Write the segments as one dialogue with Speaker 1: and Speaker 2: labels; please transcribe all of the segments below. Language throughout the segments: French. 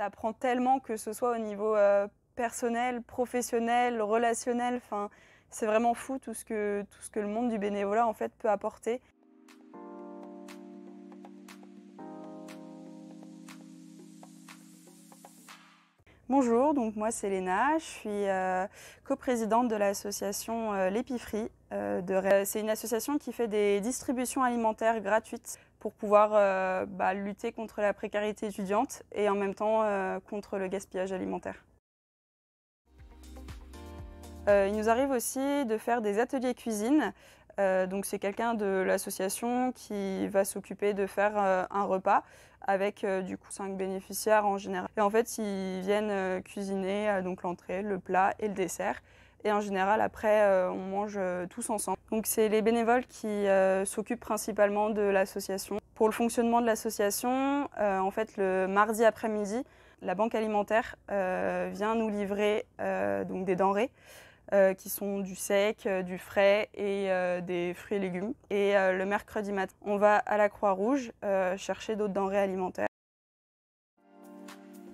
Speaker 1: Ça apprend tellement que ce soit au niveau euh, personnel, professionnel, relationnel. Enfin, c'est vraiment fou tout ce, que, tout ce que le monde du bénévolat en fait peut apporter. Bonjour, donc moi c'est Léna, je suis euh, coprésidente de l'association euh, euh c'est une association qui fait des distributions alimentaires gratuites pour pouvoir euh, bah, lutter contre la précarité étudiante et en même temps contre le gaspillage alimentaire. il nous arrive aussi de faire des ateliers cuisine. donc c'est quelqu'un de l'association qui va s'occuper de faire un repas avec euh, du coup cinq bénéficiaires en général. Et en fait, ils viennent euh, cuisiner euh, donc l'entrée, le plat et le dessert. Et en général, après, on mange tous ensemble. Donc, c'est les bénévoles qui s'occupent principalement de l'association. Pour le fonctionnement de l'association, en fait, le mardi après-midi, la banque alimentaire vient nous livrer donc des denrées. Euh, qui sont du sec, euh, du frais et euh, des fruits et légumes. Et le mercredi matin, on va à la Croix-Rouge chercher d'autres denrées alimentaires.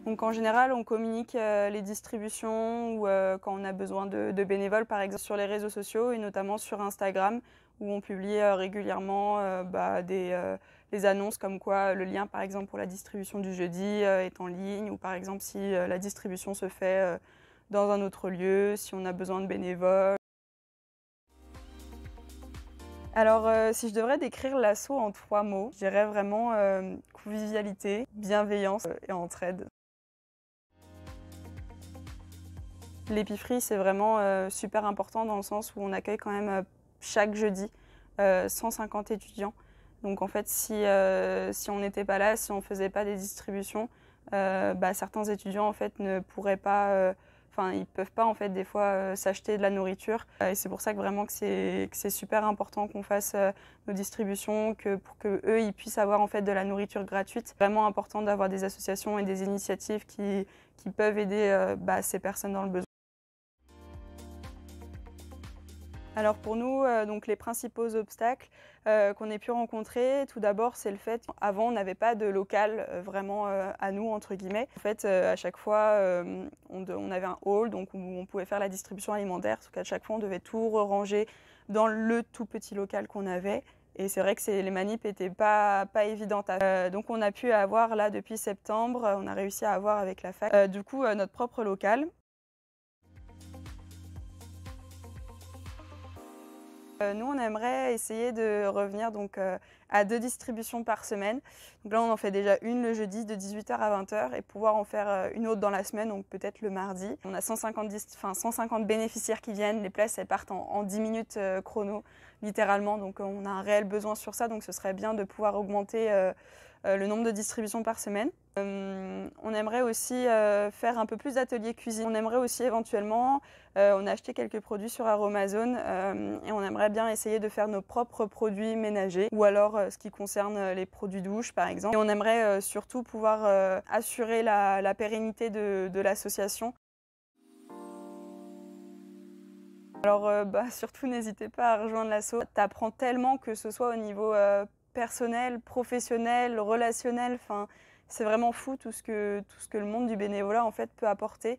Speaker 1: Donc en général, on communique les distributions ou quand on a besoin de, bénévoles, par exemple sur les réseaux sociaux et notamment sur Instagram, où on publie régulièrement bah, des, les annonces comme quoi le lien, par exemple, pour la distribution du jeudi est en ligne ou par exemple si la distribution se fait dans un autre lieu, si on a besoin de bénévoles. Alors, euh, si je devrais décrire l'assaut en trois mots, je dirais vraiment euh, convivialité, bienveillance euh, et entraide. L'épiferie, c'est vraiment super important dans le sens où on accueille quand même chaque jeudi 150 étudiants. Donc en fait, si, on n'était pas là, si on ne faisait pas des distributions, bah, certains étudiants en fait ne pourraient pas Enfin, ils peuvent pas en fait des fois euh, s'acheter de la nourriture. Euh, et c'est pour ça que vraiment que c'est super important qu'on fasse euh, nos distributions, que pour que eux ils puissent avoir en fait de la nourriture gratuite. Vraiment important d'avoir des associations et des initiatives qui peuvent aider bah, ces personnes dans le besoin. Alors pour nous, euh, donc les principaux obstacles euh, qu'on ait pu rencontrer, tout d'abord, c'est le fait qu'avant on n'avait pas de local euh, vraiment à nous entre guillemets. En fait, à chaque fois, on, avait un hall donc où on pouvait faire la distribution alimentaire, sauf à chaque fois on devait tout ranger dans le tout petit local qu'on avait. Et c'est vrai que les manips n'étaient pas, pas évidentes. donc on a pu avoir là depuis septembre, on a réussi à avoir avec la fac, du coup notre propre local. Euh, nous, on aimerait essayer de revenir donc euh, à deux distributions par semaine. Donc là, on en fait déjà une le jeudi de 18h à 20h et pouvoir en faire euh, une autre dans la semaine, donc peut-être le mardi. On a 150, bénéficiaires qui viennent, les places, elles partent en, en 10 minutes chrono, littéralement. Donc on a un réel besoin sur ça, donc ce serait bien de pouvoir augmenter le nombre de distributions par semaine. On aimerait aussi euh, faire un peu plus d'ateliers cuisine. On aimerait aussi éventuellement, euh, on a acheté quelques produits sur Aromazone euh, et on aimerait bien essayer de faire nos propres produits ménagers ou alors ce qui concerne les produits douche par exemple. Et on aimerait surtout pouvoir assurer la, pérennité de, l'association. Alors bah, surtout n'hésitez pas à rejoindre l'asso. apprends tellement que ce soit au niveau personnel, professionnel, relationnel, enfin c'est vraiment fou tout ce, que, tout ce que le monde du bénévolat en fait peut apporter